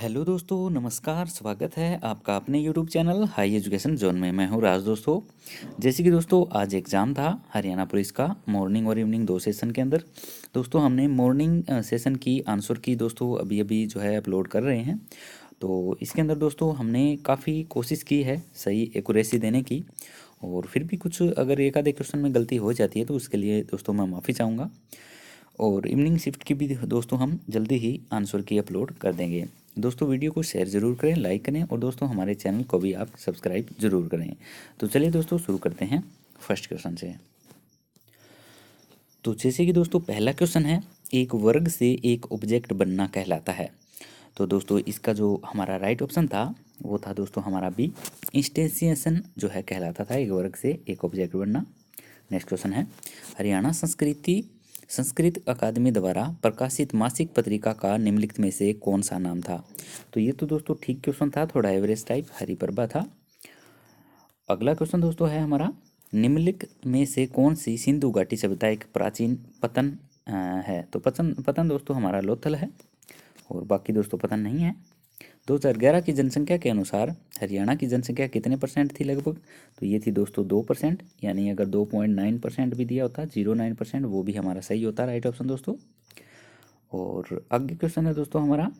Hello दोस्तों नमस्कार स्वागत है आपका अपने YouTube channel high education zone में मैं हूं राज दोस्तों जैसे कि दोस्तों आज एग्ज़ाम था हरियाणा पुलिस का मॉर्निंग और इवनिंग दो सेशन के अंदर दोस्तों हमने मॉर्निंग सेशन की आंसर की दोस्तों अभी अभी जो है अपलोड कर रहे हैं तो इसके अंदर दोस्तों हमने काफ़ी कोशिश की है सही एकूरेसी देने की और फिर भी कुछ अगर एक आधे क्वेश्चन में गलती हो जाती है तो उसके लिए दोस्तों मैं माफ़ी चाहूँगा और इवनिंग शिफ्ट की भी दोस्तों हम जल्दी ही आंसर की अपलोड कर देंगे दोस्तों वीडियो को शेयर ज़रूर करें लाइक करें और दोस्तों हमारे चैनल को भी आप सब्सक्राइब ज़रूर करें तो चलिए दोस्तों शुरू करते हैं फर्स्ट क्वेश्चन से तो जैसे कि दोस्तों पहला क्वेश्चन है एक वर्ग से एक ऑब्जेक्ट बनना कहलाता है तो दोस्तों इसका जो हमारा राइट ऑप्शन था वो था दोस्तों हमारा बी इंस्टेंसिएशन जो है कहलाता था एक वर्ग से एक ऑब्जेक्ट बनना नेक्स्ट क्वेश्चन है हरियाणा संस्कृति संस्कृत अकादमी द्वारा प्रकाशित मासिक पत्रिका का निम्नलिखित में से कौन सा नाम था तो ये तो दोस्तों ठीक क्वेश्चन था थोड़ा एवरेज टाइप हरिप्रभा था अगला क्वेश्चन दोस्तों है हमारा निम्नलिखित में से कौन सी सिंधु घाटी सभ्यता एक प्राचीन पतन है तो पतन पतन दोस्तों हमारा लोथल है और बाकी दोस्तों पतन नहीं है दो की जनसंख्या के अनुसार हरियाणा की जनसंख्या कितने परसेंट थी लगभग तो ये थी दोस्तों दो परसेंट यानी अगर दो पॉइंट नाइन परसेंट भी दिया होता जीरो नाइन परसेंट वो भी हमारा सही होता राइट ऑप्शन दोस्तों और आगे क्वेश्चन है दोस्तों हमारा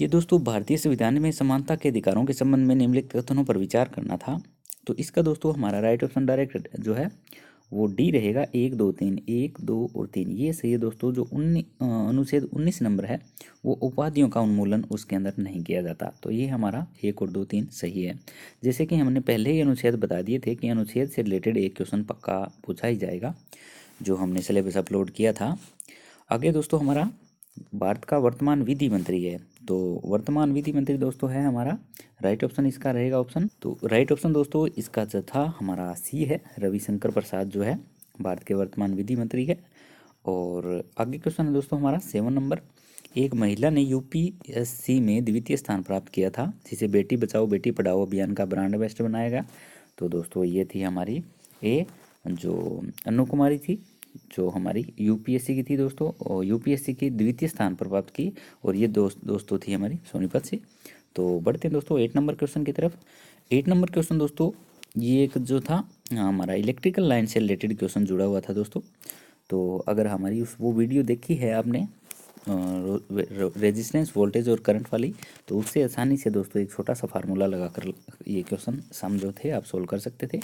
ये दोस्तों भारतीय संविधान में समानता के अधिकारों के संबंध में निम्नलिखित कथनों पर विचार करना था तो इसका दोस्तों हमारा राइट ऑप्शन डायरेक्ट जो है वो डी रहेगा एक दो तीन एक दो और तीन ये सही है दोस्तों जो उन्नीस अनुच्छेद उन्नीस नंबर है वो उपाधियों का उन्मूलन उसके अंदर नहीं किया जाता तो ये हमारा एक और दो तीन सही है जैसे कि हमने पहले ही अनुच्छेद बता दिए थे कि अनुच्छेद से रिलेटेड एक क्वेश्चन पक्का पूछा ही जाएगा जो हमने सिलेबस अपलोड किया था आगे दोस्तों हमारा भारत का वर्तमान विधि मंत्री है तो वर्तमान विधि मंत्री दोस्तों है हमारा राइट ऑप्शन इसका रहेगा ऑप्शन तो राइट ऑप्शन दोस्तों इसका जथा हमारा सी है रविशंकर प्रसाद जो है भारत के वर्तमान विधि मंत्री है और आगे क्वेश्चन है दोस्तों हमारा सेवन नंबर एक महिला ने यूपीएससी में द्वितीय स्थान प्राप्त किया था जिसे बेटी बचाओ बेटी पढ़ाओ अभियान का ब्रांड बेस्ट बनाया गया तो दोस्तों ये थी हमारी ए जो अनु कुमारी थी जो हमारी यूपीएससी की थी दोस्तों और यूपीएससी की द्वितीय स्थान पर प्राप्त की और ये दोस्त दोस्तों थी हमारी सोनीपत से तो बढ़ते हैं दोस्तों एट नंबर क्वेश्चन की तरफ एट नंबर क्वेश्चन दोस्तों ये एक जो था हमारा इलेक्ट्रिकल लाइन से रिलेटेड क्वेश्चन जुड़ा हुआ था दोस्तों तो अगर हमारी उस वो वीडियो देखी है आपने रेजिस्टेंस वोल्टेज और करंट वाली तो उससे आसानी से दोस्तों एक छोटा सा फार्मूला लगाकर ये क्वेश्चन समझो थे आप सोल्व कर सकते थे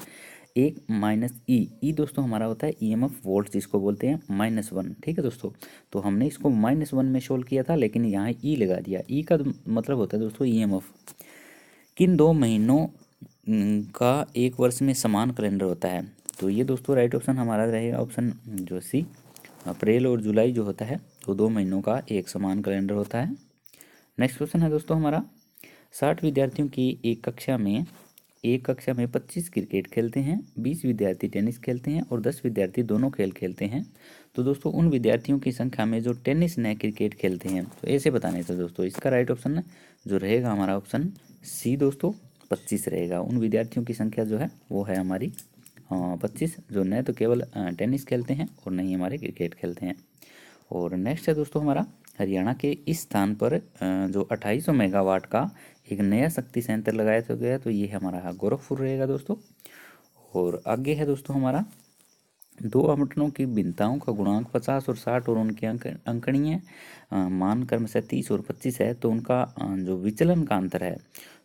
एक माइनस ई ई दोस्तों हमारा होता है ई एम एफ वोल्ट जिसको बोलते हैं माइनस वन ठीक है दोस्तों तो हमने इसको माइनस वन में सोल्व किया था लेकिन यहाँ ई e लगा दिया ई e का मतलब होता है दोस्तों ई एम एफ किन दो महीनों का एक वर्ष में समान कैलेंडर होता है तो ये दोस्तों राइट ऑप्शन हमारा रहेगा ऑप्शन जो सी अप्रैल और जुलाई जो होता है तो दो महीनों का एक समान कैलेंडर होता है नेक्स्ट क्वेश्चन है दोस्तों हमारा साठ विद्यार्थियों की एक कक्षा में एक कक्षा में 25 क्रिकेट खेलते हैं 20 विद्यार्थी टेनिस खेलते हैं और 10 विद्यार्थी दोनों खेल खेलते हैं तो दोस्तों उन विद्यार्थियों की संख्या में जो टेनिस न क्रिकेट खेलते हैं तो ऐसे बताने थे दोस्तों इसका राइट ऑप्शन जो रहेगा हमारा ऑप्शन सी दोस्तों पच्चीस रहेगा उन विद्यार्थियों की संख्या जो है वो है हमारी पच्चीस जो न तो केवल टेनिस खेलते हैं और न ही हमारे क्रिकेट खेलते हैं और नेक्स्ट है दोस्तों हमारा हरियाणा के इस स्थान पर जो 2800 मेगावाट का एक नया शक्ति सेंटर लगाया तो गया तो ये हमारा गोरखपुर रहेगा दोस्तों और आगे है दोस्तों हमारा दो आवंटनों की भिन्नताओं का गुणांक पचास और साठ और उनके अंक अंकणीय मान कर्म से तीस और पच्चीस है तो उनका जो विचलन का अंतर है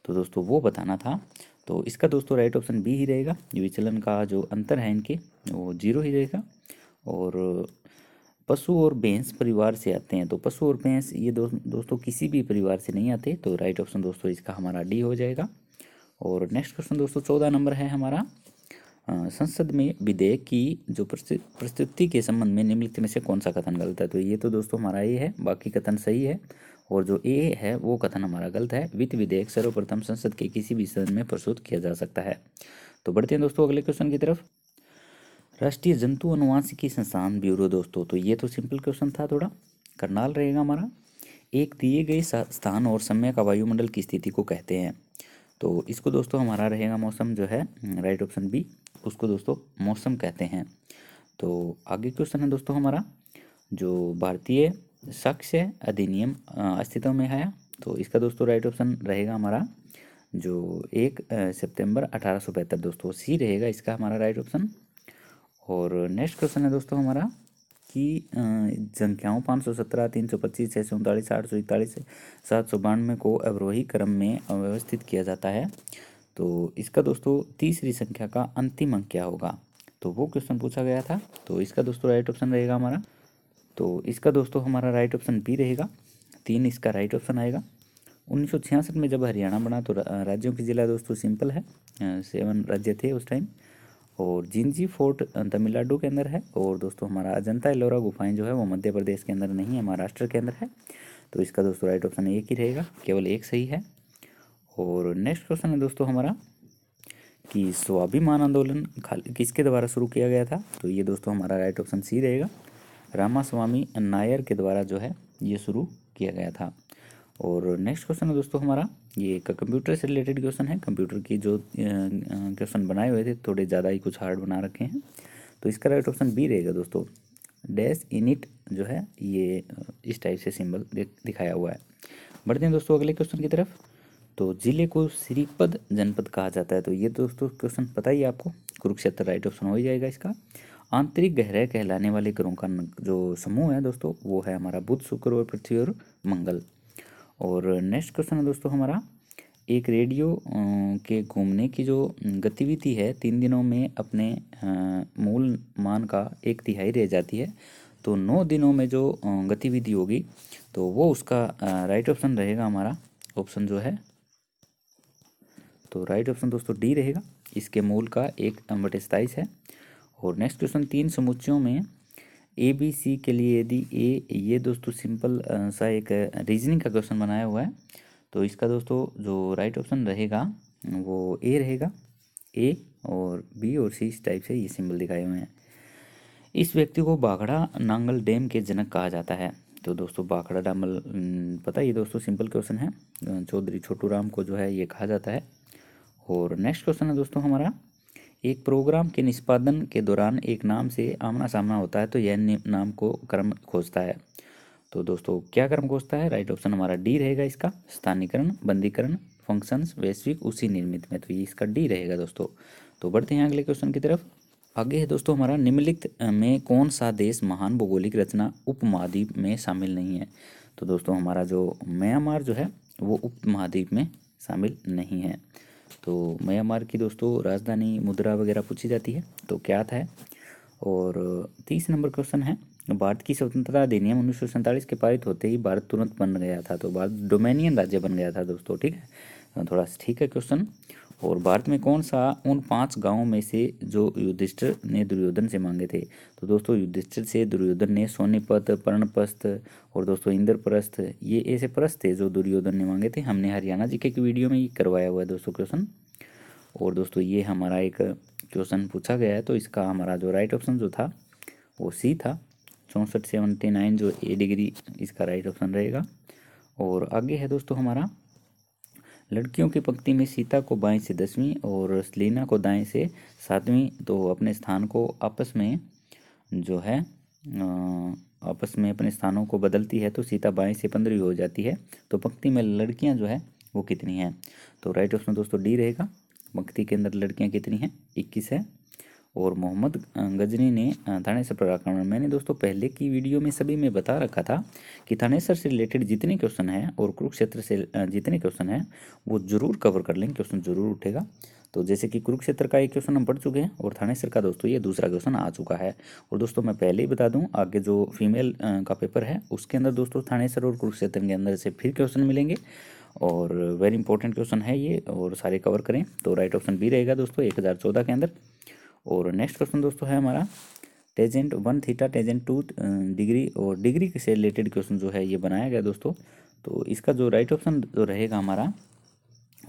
तो दोस्तों वो बताना था तो इसका दोस्तों राइट ऑप्शन बी ही रहेगा विचलन का जो अंतर है इनके वो जीरो ही रहेगा और पशु और भैंस परिवार से आते हैं तो पशु और भैंस ये दो, दोस्तों किसी भी परिवार से नहीं आते तो राइट ऑप्शन दोस्तों इसका हमारा डी हो जाएगा और नेक्स्ट क्वेश्चन दोस्तों चौदह नंबर है हमारा संसद में विधेयक की जो प्रस्तुति के संबंध में निम्नलिखित में से कौन सा कथन गलत है तो ये तो दोस्तों हमारा ये है बाकी कथन सही है और जो ए है वो कथन हमारा गलत है वित्त विधेयक सर्वप्रथम संसद के किसी भी सदन में प्रस्तुत किया जा सकता है तो बढ़ते हैं दोस्तों अगले क्वेश्चन की तरफ राष्ट्रीय जंतु अनुवांशिकी संस्थान ब्यूरो दोस्तों तो ये तो सिंपल क्वेश्चन था थोड़ा करनाल रहेगा हमारा एक दिए गए स्थान और समय का वायुमंडल की स्थिति को कहते हैं तो इसको दोस्तों हमारा रहेगा मौसम जो है राइट ऑप्शन बी उसको दोस्तों मौसम कहते हैं तो आगे क्वेश्चन है दोस्तों हमारा जो भारतीय साक्ष्य अधिनियम अस्तित्व में आया तो इसका दोस्तों राइट ऑप्शन रहेगा हमारा जो एक सितंबर अठारह दोस्तों सी रहेगा इसका हमारा राइट ऑप्शन और नेक्स्ट क्वेश्चन है दोस्तों हमारा कि संख्याओं पाँच सौ सत्रह तीन सौ पच्चीस छः सौ उनतालीस आठ सौ इकतालीस सात सौ बानवे को अवरोही क्रम में अव्यवस्थित किया जाता है तो इसका दोस्तों तीसरी संख्या का अंतिम अंक क्या होगा तो वो क्वेश्चन पूछा गया था तो इसका दोस्तों राइट ऑप्शन रहेगा हमारा तो इसका दोस्तों हमारा राइट ऑप्शन बी रहेगा तीन इसका राइट ऑप्शन आएगा उन्नीस में जब हरियाणा बना तो राज्यों की ज़िला दोस्तों सिंपल है सेवन राज्य थे उस टाइम और जिंजी फोर्ट तमिलनाडु के अंदर है और दोस्तों हमारा अजंता एलोरा गुफाएं जो है वो मध्य प्रदेश के अंदर नहीं है महाराष्ट्र के अंदर है तो इसका दोस्तों राइट ऑप्शन एक ही रहेगा केवल एक सही है और नेक्स्ट क्वेश्चन है दोस्तों हमारा कि स्वाभिमान आंदोलन खाली किसके द्वारा शुरू किया गया था तो ये दोस्तों हमारा राइट ऑप्शन सी रहेगा रामा स्वामी नायर के द्वारा जो है ये शुरू किया गया था और नेक्स्ट क्वेश्चन है दोस्तों हमारा ये एक कंप्यूटर से रिलेटेड क्वेश्चन है कंप्यूटर की जो क्वेश्चन बनाए हुए थे थोड़े ज़्यादा ही कुछ हार्ड बना रखे हैं तो इसका राइट ऑप्शन बी रहेगा दोस्तों डैश इनिट जो है ये इस टाइप से सिंबल दिखाया हुआ है बढ़ते हैं दोस्तों अगले क्वेश्चन की तरफ तो ज़िले को श्रीपद जनपद कहा जाता है तो ये दोस्तों क्वेश्चन पता ही आपको कुरुक्षेत्र राइट ऑप्शन हो ही जाएगा इसका आंतरिक गहरे कहलाने वाले ग्रहों का जो समूह है दोस्तों वो है हमारा बुध शुक्र और पृथ्वी और मंगल और नेक्स्ट क्वेश्चन है दोस्तों हमारा एक रेडियो के घूमने की जो गतिविधि है तीन दिनों में अपने मूल मान का एक तिहाई रह जाती है तो नौ दिनों में जो गतिविधि होगी तो वो उसका राइट ऑप्शन रहेगा हमारा ऑप्शन जो है तो राइट ऑप्शन दोस्तों डी रहेगा इसके मूल का एक बटे सताइस है और नेक्स्ट क्वेश्चन तीन समुच्चयों में ए बी सी के लिए यदि ए ये दोस्तों सिंपल सा एक रीजनिंग का क्वेश्चन बनाया हुआ है तो इसका दोस्तों जो राइट ऑप्शन रहेगा वो ए रहेगा ए और बी और सी इस टाइप से ये सिंबल दिखाए हुए हैं इस व्यक्ति को बाघड़ा नांगल डैम के जनक कहा जाता है तो दोस्तों बाखड़ा डामल पता ये दोस्तों सिंपल क्वेश्चन है चौधरी छोटू राम को जो है ये कहा जाता है और नेक्स्ट क्वेश्चन है दोस्तों हमारा एक प्रोग्राम के निष्पादन के दौरान एक नाम से आमना सामना होता है तो यह नाम को क्रम खोजता है तो दोस्तों क्या क्रम खोजता है राइट ऑप्शन हमारा डी रहेगा इसका स्थानीकरण बंदीकरण फंक्शंस वैश्विक उसी निर्मित में तो ये इसका डी रहेगा दोस्तों तो बढ़ते हैं अगले क्वेश्चन की तरफ आगे है दोस्तों हमारा निम्नलिखित में कौन सा देश महान भौगोलिक रचना उपमहाद्वीप में शामिल नहीं है तो दोस्तों हमारा जो म्यांमार जो है वो उप महाद्वीप में शामिल नहीं है तो म्यांमार की दोस्तों राजधानी मुद्रा वगैरह पूछी जाती है तो क्या था है? और तीस नंबर क्वेश्चन है भारत की स्वतंत्रता अधिनियम उन्नीस के पारित होते ही भारत तुरंत बन गया था तो भारत डोमेनियन राज्य बन गया था दोस्तों ठीक है थोड़ा ठीक है क्वेश्चन और भारत में कौन सा उन पांच गांवों में से जो युधिष्ठिर ने दुर्योधन से मांगे थे तो दोस्तों युधिष्ठिर से दुर्योधन ने सोनीपत पर्णप्रस्थ और दोस्तों इंद्रप्रस्थ ये ऐसे प्रस्थ थे जो दुर्योधन ने मांगे थे हमने हरियाणा जी के वीडियो में ये करवाया हुआ है दोस्तों क्वेश्चन और दोस्तों ये हमारा एक क्वेश्चन पूछा गया है तो इसका हमारा जो राइट ऑप्शन जो था वो सी था चौंसठ सेवेंटी नाइन जो ए डिग्री इसका राइट ऑप्शन रहेगा और आगे है दोस्तों हमारा लड़कियों की पंक्ति में सीता को बाएं से दसवीं और लीना को दाएं से सातवीं तो अपने स्थान को आपस में जो है आपस में अपने स्थानों को बदलती है तो सीता बाएं से पंद्रहवीं हो जाती है तो पंक्ति में लड़कियां जो है वो कितनी हैं तो राइट ऑप्शन दोस्तों डी रहेगा पंक्ति के अंदर लड़कियां कितनी हैं इक्कीस है और मोहम्मद गजनी ने थानेसर पर आक्रमण मैंने दोस्तों पहले की वीडियो में सभी में बता रखा था कि थानेसर से रिलेटेड जितने क्वेश्चन हैं और कुरुक्षेत्र से जितने क्वेश्चन हैं वो जरूर कवर कर लेंगे क्वेश्चन जरूर उठेगा तो जैसे कि कुरुक्षेत्र का एक क्वेश्चन हम पढ़ चुके हैं और थानेसर का दोस्तों ये दूसरा क्वेश्चन आ चुका है और दोस्तों मैं पहले ही बता दूं आगे जो फीमेल का पेपर है उसके अंदर दोस्तों थानेसर और कुरुक्षेत्र के अंदर से फिर क्वेश्चन मिलेंगे और वेरी इंपॉर्टेंट क्वेश्चन है ये और सारे कवर करें तो राइट ऑप्शन बी रहेगा दोस्तों एक हज़ार चौदह के अंदर और नेक्स्ट क्वेश्चन दोस्तों है हमारा tangent one theta tangent two degree और डिग्री से रिलेटेड क्वेश्चन जो है ये बनाया गया दोस्तों तो इसका जो राइट ऑप्शन जो रहेगा हमारा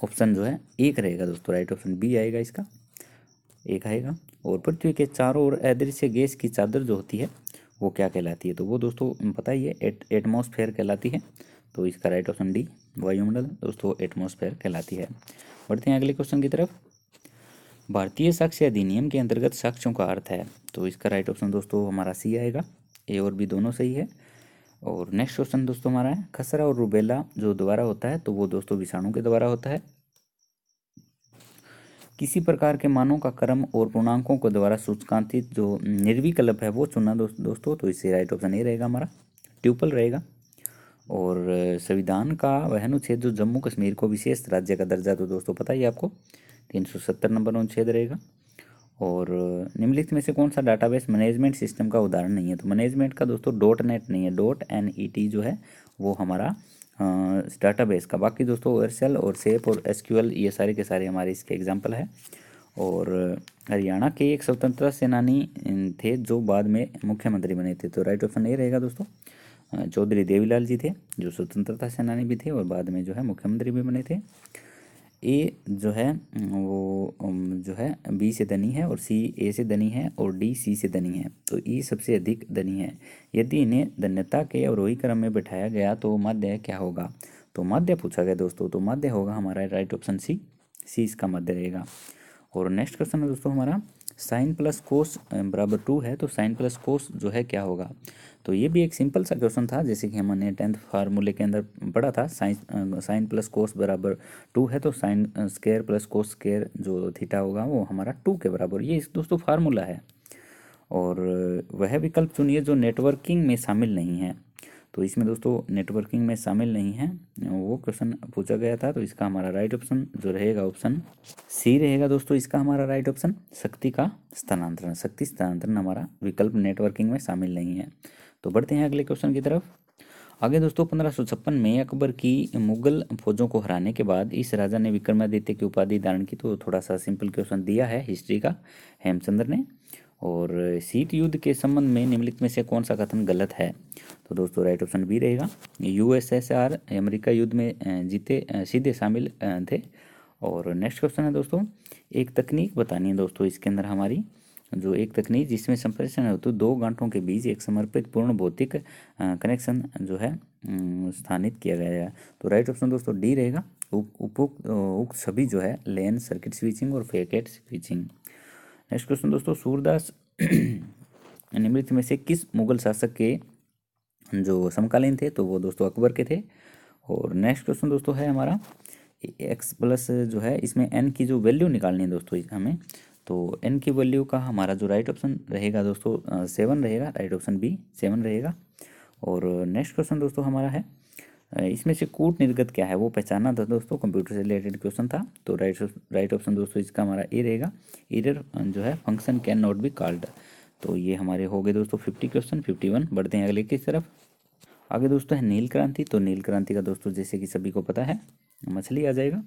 ऑप्शन जो है एक रहेगा दोस्तों राइट ऑप्शन बी आएगा इसका एक आएगा और पृथ्वी के चारों ओर अदृश्य गैस की चादर जो होती है वो क्या कहलाती है तो वो दोस्तों पता ही है एट एटमोसफेयर कहलाती है तो इसका राइट ऑप्शन डी वायुमंडल दोस्तों एटमोसफेयर कहलाती है बढ़ते हैं अगले क्वेश्चन की तरफ भारतीय साक्ष्य अधिनियम के अंतर्गत साक्ष्यों का अर्थ है तो इसका राइट ऑप्शन दोस्तों हमारा सी आएगा ए और बी दोनों सही है और नेक्स्ट क्वेश्चन दोस्तों हमारा है खसरा और रुबेला जो द्वारा होता है तो वो दोस्तों विषाणु के द्वारा होता है किसी प्रकार के मानों का क्रम और पूर्णांकों के द्वारा सूचकांतित जो निर्विकल्प है वो चुनना दो, दोस्तों तो इससे राइट ऑप्शन ए रहेगा हमारा ट्यूपल रहेगा और संविधान का वह अनुच्छेद जो जम्मू कश्मीर को विशेष राज्य का दर्जा तो दोस्तों पता ही आपको तीन सौ सत्तर नंबर अनुच्छेद रहेगा और निम्नलिखित में से कौन सा डाटाबेस मैनेजमेंट सिस्टम का उदाहरण नहीं है तो मैनेजमेंट का दोस्तों डॉट नेट नहीं है डॉट एन ई टी जो है वो हमारा डाटाबेस का बाकी दोस्तों ओरसेल और सेफ और एस ये सारे के सारे हमारे इसके एग्जाम्पल है और हरियाणा के एक स्वतंत्रता सेनानी थे जो बाद में मुख्यमंत्री बने थे तो राइट ऑप्शन ये रहेगा दोस्तों चौधरी देवीलाल जी थे जो स्वतंत्रता सेनानी भी थे और बाद में जो है मुख्यमंत्री भी बने थे ए जो है वो जो है बी से धनी है और सी ए से धनी है और डी सी से धनी है तो ई सबसे अधिक धनी है यदि इन्हें धन्यता के अवरोही क्रम में बैठाया गया तो माध्य क्या होगा तो माध्य पूछा गया दोस्तों तो माध्य होगा हमारा राइट ऑप्शन सी सी इसका मध्य रहेगा और नेक्स्ट क्वेश्चन है दोस्तों हमारा साइन प्लस कोस बराबर टू है तो साइन प्लस कोस जो है क्या होगा तो ये भी एक सिंपल सा क्वेश्चन था जैसे कि हमने टेंथ फार्मूले के अंदर पढ़ा था साइन साइन प्लस कोस बराबर टू है तो sine square plus cos square जो थीटा होगा वो हमारा टू के बराबर ये दोस्तों फार्मूला है और वह विकल्प चुनिए जो नेटवर्किंग में शामिल नहीं है तो इसमें दोस्तों नेटवर्किंग में शामिल नहीं है वो क्वेश्चन पूछा गया था तो इसका हमारा राइट ऑप्शन जो रहेगा ऑप्शन सी रहेगा दोस्तों इसका हमारा राइट ऑप्शन शक्ति का स्थानांतरण शक्ति स्थानांतरण हमारा विकल्प नेटवर्किंग में शामिल नहीं है तो बढ़ते हैं अगले क्वेश्चन की तरफ आगे दोस्तों पंद्रह में अकबर की मुगल फौजों को हराने के बाद इस राजा ने विक्रमादित्य की उपाधि धारण की तो थोड़ा सा सिंपल क्वेश्चन दिया है हिस्ट्री का हेमचंद्र ने और शीत युद्ध के संबंध में निम्नलिखित में से कौन सा कथन गलत है तो दोस्तों राइट ऑप्शन बी रहेगा यूएसएसआर अमेरिका युद्ध में जीते सीधे शामिल थे और नेक्स्ट क्वेश्चन है दोस्तों एक तकनीक बतानी है दोस्तों इसके अंदर हमारी जो एक तकनीक जिसमें संप्रेषण तो दो गांठों के बीच एक समर्पित पूर्ण भौतिक कनेक्शन जो है स्थानित किया गया है तो राइट ऑप्शन दोस्तों डी रहेगा उप उक्त सभी जो है लेन सर्किट स्विचिंग और फेकेट स्विचिंग नेक्स्ट क्वेश्चन दोस्तों सूरदास निमृत में से किस मुगल शासक के जो समकालीन थे तो वो दोस्तों अकबर के थे और नेक्स्ट क्वेश्चन दोस्तों है हमारा एक्स प्लस जो है इसमें एन की जो वैल्यू निकालनी है दोस्तों हमें तो एन की वैल्यू का हमारा जो राइट ऑप्शन रहेगा दोस्तों सेवन रहेगा राइट ऑप्शन बी सेवन रहेगा और नेक्स्ट क्वेश्चन दोस्तों हमारा है इसमें से कूट निर्गत क्या है वो पहचाना था दोस्तों कंप्यूटर से रिलेटेड क्वेश्चन था तो राइट राइट ऑप्शन दोस्तों इसका हमारा ए रहेगा इधर जो है function cannot be called तो ये हमारे हो गए दोस्तों फिफ्टी क्वेश्चन फिफ्टी वन बढ़ते हैं अगले किस तरफ आगे दोस्तों है नील क्रांति तो नील क्रांति का दोस्तों जैसे कि सभी को पता है मछली आ जाएगा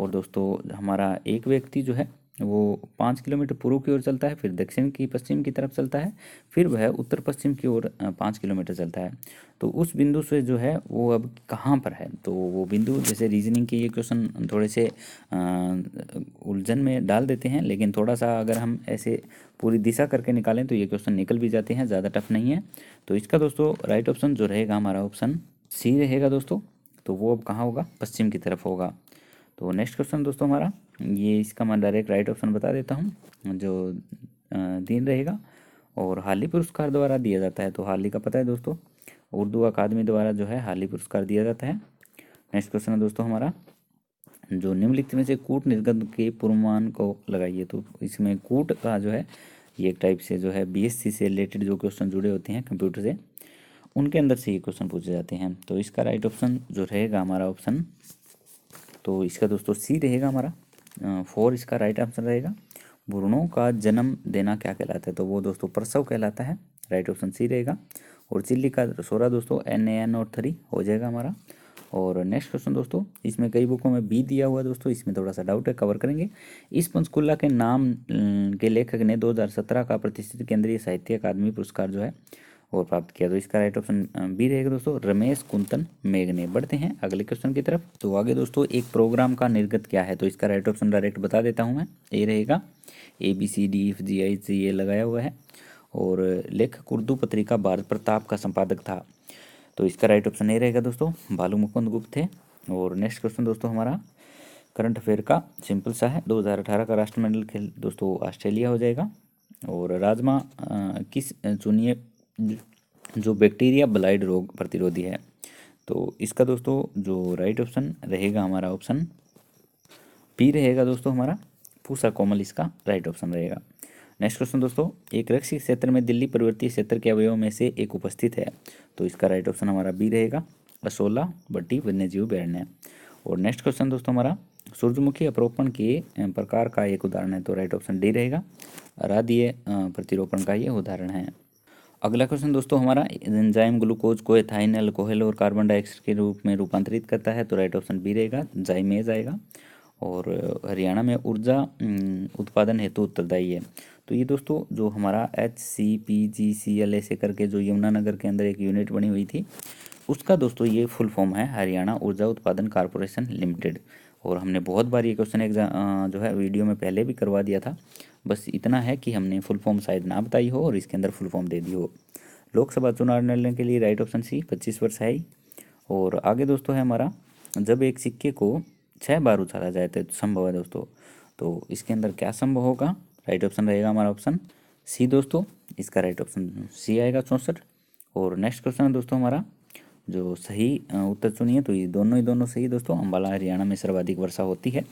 और दोस्तों हमारा एक व्यक्ति जो है वो पाँच किलोमीटर पूर्व की ओर चलता है फिर दक्षिण की पश्चिम की तरफ चलता है फिर वह उत्तर पश्चिम की ओर पाँच किलोमीटर चलता है तो उस बिंदु से जो है वो अब कहाँ पर है तो वो बिंदु जैसे रीजनिंग के ये क्वेश्चन थोड़े से उलझन में डाल देते हैं लेकिन थोड़ा सा अगर हम ऐसे पूरी दिशा करके निकालें तो ये क्वेश्चन निकल भी जाते हैं ज़्यादा टफ नहीं है तो इसका दोस्तों राइट ऑप्शन जो रहेगा हमारा ऑप्शन सी रहेगा दोस्तों तो वो अब कहाँ होगा पश्चिम की तरफ होगा तो नेक्स्ट क्वेश्चन दोस्तों हमारा ये इसका मैं डायरेक्ट राइट ऑप्शन बता देता हूँ जो दिन रहेगा और हाल ही पुरस्कार द्वारा दिया जाता है तो हाल ही का पता है दोस्तों उर्दू अकादमी द्वारा जो है हाल ही पुरस्कार दिया जाता है नेक्स्ट क्वेश्चन है दोस्तों हमारा जो निम्नलिखित में से कूट निर्गत के पूर्वमान को लगाइए तो इसमें कूट का जो है ये एक टाइप से जो है बीएससी से रिलेटेड जो क्वेश्चन जुड़े होते हैं कंप्यूटर से उनके अंदर से ये क्वेश्चन पूछे जाते हैं तो इसका राइट ऑप्शन जो रहेगा हमारा ऑप्शन तो इसका दोस्तों सी रहेगा हमारा फोर इसका राइट आंसर रहेगा भ्रूणों का जन्म देना क्या कहलाता है तो वो दोस्तों प्रसव कहलाता है राइट ऑप्शन सी रहेगा और चिल्ली का सोरा दोस्तों एन ए एन और थ्री हो जाएगा हमारा और नेक्स्ट क्वेश्चन दोस्तों इसमें कई बुकों में बी दिया हुआ है दोस्तों इसमें थोड़ा सा डाउट है कवर करेंगे इस पंचकुला के नाम के लेखक ने 2017 का प्रतिष्ठित केंद्रीय साहित्य अकादमी पुरस्कार जो है और प्राप्त किया तो इसका राइट ऑप्शन बी रहेगा दोस्तों रमेश कुंतन मेघने बढ़ते हैं अगले क्वेश्चन की तरफ तो आगे दोस्तों एक प्रोग्राम का निर्गत क्या है तो इसका राइट ऑप्शन डायरेक्ट बता देता हूँ मैं ए रहेगा A B C D F G I C ये लगाया हुआ है और लेखक उर्दू पत्रिका भारत प्रताप का संपादक था तो इसका राइट ऑप्शन ए रहेगा दोस्तों भालू मुकुंद गुप्त थे और नेक्स्ट क्वेश्चन दोस्तों हमारा करंट अफेयर का सिंपल सा है 2018 का राष्ट्रमंडल खेल दोस्तों ऑस्ट्रेलिया हो जाएगा और राजमा किस चुनिए जो बैक्टीरिया ब्लाइड रोग प्रतिरोधी है तो इसका दोस्तों जो राइट ऑप्शन रहेगा हमारा ऑप्शन पी रहेगा दोस्तों हमारा पूसा कोमल इसका राइट ऑप्शन रहेगा नेक्स्ट क्वेश्चन दोस्तों एक रक्षित क्षेत्र में दिल्ली परिवर्तीय क्षेत्र के अवयव में से एक उपस्थित है तो इसका राइट ऑप्शन हमारा बी रहेगा असोला बट्टी वन्यजीव बैरण्य और नेक्स्ट क्वेश्चन दोस्तों हमारा सूर्यमुखी अपरोपण के प्रकार का एक उदाहरण है तो राइट ऑप्शन डी रहेगा राधीय प्रतिरोपण का ये उदाहरण है अगला क्वेश्चन दोस्तों हमारा एंजाइम ग्लूकोज को एथाइन अल्कोहल और कार्बन डाइऑक्साइड के रूप में रूपांतरित करता है तो राइट ऑप्शन बी रहेगा जाइमेज आएगा और हरियाणा में ऊर्जा उत्पादन हेतु उत्तरदायी है तो ये दोस्तों जो हमारा H C P G C L ऐसे करके जो यमुनानगर के अंदर एक यूनिट बनी हुई थी उसका दोस्तों ये फुल फॉर्म है हरियाणा ऊर्जा उत्पादन कारपोरेशन लिमिटेड और हमने बहुत बार ये क्वेश्चन एग्जाम जो है वीडियो में पहले भी करवा दिया था बस इतना है कि हमने फुल फॉर्म शायद ना बताई हो और इसके अंदर फुल फॉर्म दे दी हो लोकसभा चुनाव लड़ने के लिए राइट ऑप्शन सी पच्चीस वर्ष है और आगे दोस्तों है हमारा जब एक सिक्के को छः बार उछाला जाए तो संभव है दोस्तों तो इसके अंदर क्या संभव होगा राइट ऑप्शन रहेगा हमारा ऑप्शन सी दोस्तों इसका राइट ऑप्शन सी आएगा चौंसठ और नेक्स्ट क्वेश्चन है दोस्तों हमारा जो सही उत्तर चुनिए तो ये दोनों ही दोनों सही दोस्तों अम्बाला हरियाणा में सर्वाधिक वर्षा होती है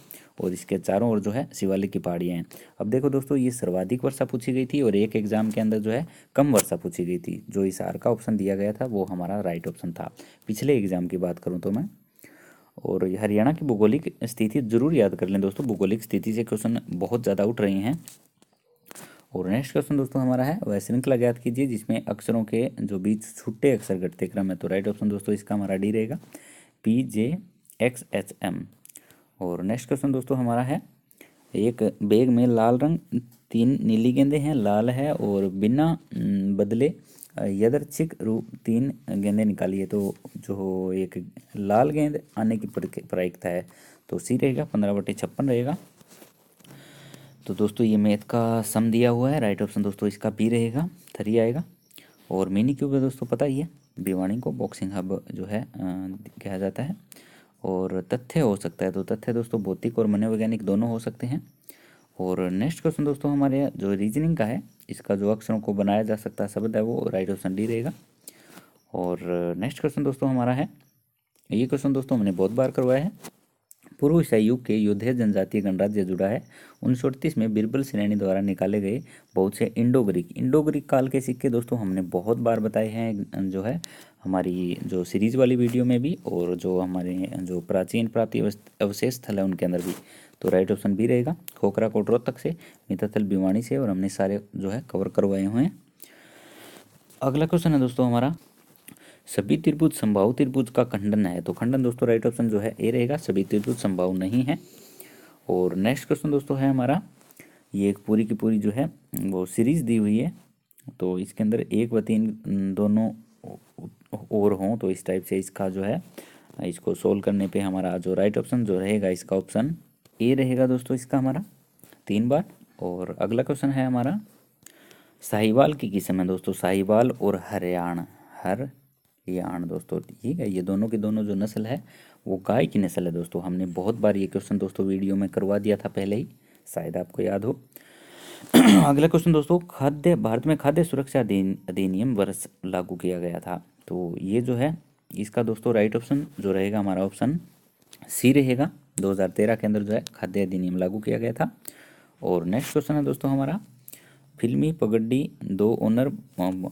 और इसके चारों ओर जो है शिवालिक की पहाड़ियाँ हैं अब देखो दोस्तों ये सर्वाधिक वर्षा पूछी गई थी और एक एग्जाम के अंदर जो है कम वर्षा पूछी गई थी जो इस आर का ऑप्शन दिया गया था वो हमारा राइट ऑप्शन था पिछले एग्जाम की बात करूँ तो मैं और हरियाणा की भूगोलिक स्थिति जरूर याद कर लें दोस्तों भूगोलिक स्थिति से क्वेश्चन बहुत ज़्यादा उठ रहे हैं और नेक्स्ट क्वेश्चन दोस्तों हमारा है वह श्रृंखला ज्ञात कीजिए जिसमें अक्षरों के जो बीच छुट्टे अक्षर घटते क्रम है तो राइट ऑप्शन दोस्तों इसका हमारा डी रहेगा P J X H M और नेक्स्ट क्वेश्चन दोस्तों हमारा है एक बैग में लाल रंग तीन नीली गेंदे हैं लाल है और बिना बदले यदर्चिक रूप तीन गेंदे निकाली है तो जो एक लाल गेंद आने की प्रायिकता है तो सी रहेगा पंद्रह बटे छप्पन रहेगा तो दोस्तों ये मैथ का सम दिया हुआ है राइट ऑप्शन दोस्तों इसका बी रहेगा थ्री आएगा और मिनी क्यूब दोस्तों पता ही है भिवाणी को बॉक्सिंग हब जो है कहा जाता है और तथ्य हो सकता है तो तथ्य दोस्तों भौतिक और मनोवैज्ञानिक दोनों हो सकते हैं और नेक्स्ट क्वेश्चन दोस्तों हमारे जो रीजनिंग का है इसका जो अक्षरों को बनाया जा सकता शब्द है वो राइट ऑप्शन डी रहेगा और नेक्स्ट क्वेश्चन दोस्तों हमारा है ये क्वेश्चन दोस्तों हमने बहुत बार करवाया है पूर्व ईसाई युग के योद्धे जनजातीय गणराज्य जुड़ा है अड़तीस में बिरबल श्रेणी द्वारा निकाले गए बहुत से इंडो ग्रीक इंडो ग्रीक काल के सिक्के दोस्तों हमने बहुत बार बताए हैं जो है हमारी जो सीरीज़ वाली वीडियो में भी और जो हमारे जो प्राचीन प्राप्ति अवशेष स्थल है उनके अंदर भी तो राइट ऑप्शन भी रहेगा खोखरा कोटरो तक से मिताथल भिवाणी से और हमने सारे जो है कवर करवाए हुए हैं अगला क्वेश्चन है दोस्तों हमारा सभी त्रिभुज संभाव त्रिभुज का खंडन है तो खंडन दोस्तों राइट ऑप्शन जो है ए रहेगा सभी त्रिभुज संभाव नहीं है और नेक्स्ट क्वेश्चन दोस्तों है हमारा ये एक पूरी की पूरी जो है वो सीरीज दी हुई है तो इसके अंदर एक व तीन दोनों और हों तो इस टाइप से इसका जो है इसको सोल्व करने पे हमारा जो राइट ऑप्शन जो रहेगा इसका ऑप्शन ए रहेगा दोस्तों इसका हमारा तीन बार और अगला क्वेश्चन है हमारा साहिवाल की किस्म है दोस्तों साहिवाल और हरियाणा हर ये आण दोस्तों ठीक है ये दोनों के दोनों जो नस्ल है वो गाय की नस्ल है दोस्तों हमने बहुत बार ये क्वेश्चन दोस्तों वीडियो में करवा दिया था पहले ही शायद आपको याद हो अगला क्वेश्चन दोस्तों खाद्य भारत में खाद्य सुरक्षा अधिनियम वर्ष लागू किया गया था तो ये जो है इसका दोस्तों राइट ऑप्शन जो रहेगा हमारा ऑप्शन सी रहेगा 2013 के अंदर जो है खाद्य अधिनियम लागू किया गया था और नेक्स्ट क्वेश्चन है दोस्तों हमारा फिल्मी पगड्डी दो ओनर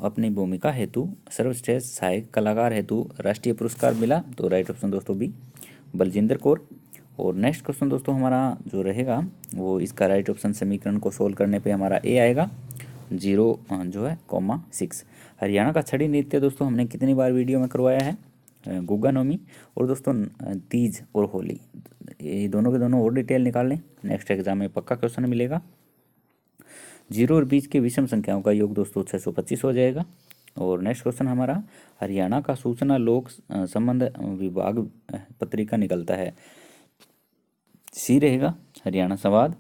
अपनी भूमिका हेतु सर्वश्रेष्ठ सहायक कलाकार हेतु राष्ट्रीय पुरस्कार मिला तो राइट ऑप्शन दोस्तों बी बलजिंदर कौर और नेक्स्ट क्वेश्चन दोस्तों हमारा जो रहेगा वो इसका राइट ऑप्शन समीकरण को सोल्व करने पे हमारा ए आएगा जीरो जो है कॉमा सिक्स हरियाणा का छड़ी नृत्य दोस्तों हमने कितनी बार वीडियो में करवाया है गुग्गा नवमी और दोस्तों तीज और होली ये दोनों के दोनों और डिटेल निकाल लें नेक्स्ट एग्जाम में पक्का क्वेश्चन मिलेगा जीरो और बीस के विषम संख्याओं का योग दोस्तों छः सौ पच्चीस हो जाएगा और नेक्स्ट क्वेश्चन हमारा हरियाणा का सूचना लोक संबंध विभाग पत्रिका निकलता है सी रहेगा हरियाणा संवाद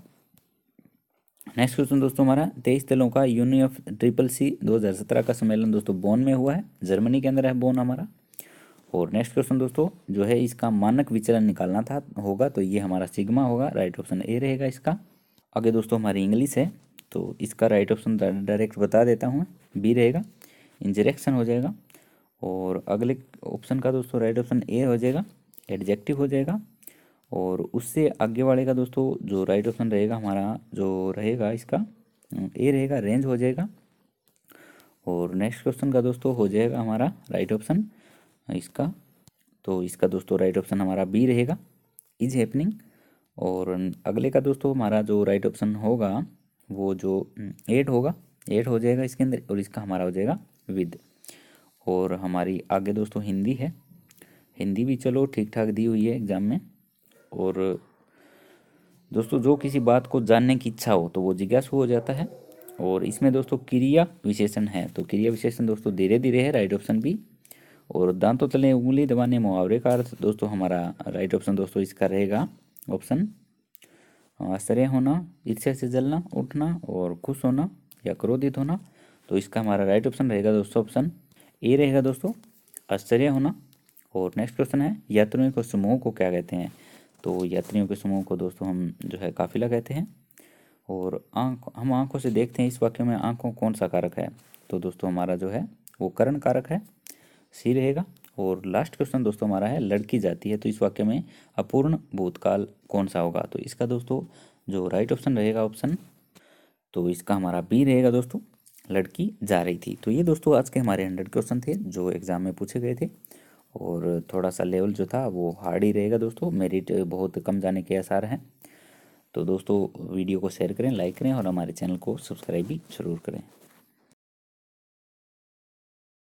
नेक्स्ट क्वेश्चन दोस्तों हमारा तेईस दलों का ऑफ ट्रिपल सी सत्रह का सम्मेलन दोस्तों बोन में हुआ है जर्मनी के अंदर है बोन हमारा और नेक्स्ट क्वेश्चन दोस्तों जो है इसका मानक विचलन निकालना था होगा तो ये हमारा सिग्मा होगा राइट ऑप्शन ए रहेगा इसका आगे दोस्तों हमारी इंग्लिश है तो इसका राइट ऑप्शन डायरेक्ट बता देता हूँ बी रहेगा इंजरेक्शन हो जाएगा और अगले ऑप्शन का दोस्तों राइट ऑप्शन ए हो जाएगा एडजेक्टिव हो जाएगा और उससे आगे वाले का दोस्तों जो राइट ऑप्शन रहेगा हमारा जो रहेगा इसका ए रहेगा रेंज हो जाएगा और नेक्स्ट क्वेश्चन का दोस्तों हो जाएगा हमारा राइट ऑप्शन इसका तो इसका दोस्तों राइट ऑप्शन हमारा बी रहेगा इज हैपनिंग और अगले का दोस्तों हमारा जो राइट ऑप्शन होगा वो जो एट हम्म, होगा एट हो जाएगा इसके अंदर और इसका हमारा हो जाएगा विद और हमारी आगे दोस्तों हिंदी है हिंदी भी चलो ठीक ठाक दी हुई है एग्ज़ाम में और दोस्तों जो किसी बात को जानने की इच्छा हो तो वो जिज्ञासु हो जाता है और इसमें दोस्तों क्रिया विशेषण है तो क्रिया विशेषण दोस्तों धीरे धीरे है राइट ऑप्शन भी और दांतों तले उंगली दबाने मुहावरे का अर्थ दोस्तों हमारा राइट ऑप्शन दोस्तों इसका रहेगा ऑप्शन हाँ, आश्चर्य होना ईर्ष्या से जलना उठना और खुश होना या क्रोधित होना तो इसका हमारा राइट ऑप्शन रहेगा दोस्तों ऑप्शन ए रहेगा दोस्तों आश्चर्य होना और नेक्स्ट क्वेश्चन है यात्रियों के समूह को क्या कहते हैं तो यात्रियों के समूह को दोस्तों हम जो है काफिला कहते हैं और आँख हम आँखों से देखते हैं इस वाक्य में आँखों कौन सा कारक है तो दोस्तों हमारा जो है वो करण कारक है सी रहेगा और लास्ट क्वेश्चन दोस्तों हमारा है लड़की जाती है तो इस वाक्य में अपूर्ण भूतकाल कौन सा होगा तो इसका दोस्तों जो राइट ऑप्शन रहेगा ऑप्शन तो इसका हमारा बी रहेगा दोस्तों लड़की जा रही थी तो ये दोस्तों आज के हमारे हंड्रेड क्वेश्चन थे जो एग्ज़ाम में पूछे गए थे और थोड़ा सा लेवल जो था वो हार्ड ही रहेगा दोस्तों मेरिट बहुत कम जाने के आसार हैं तो दोस्तों वीडियो को शेयर करें लाइक करें और हमारे चैनल को सब्सक्राइब भी ज़रूर करें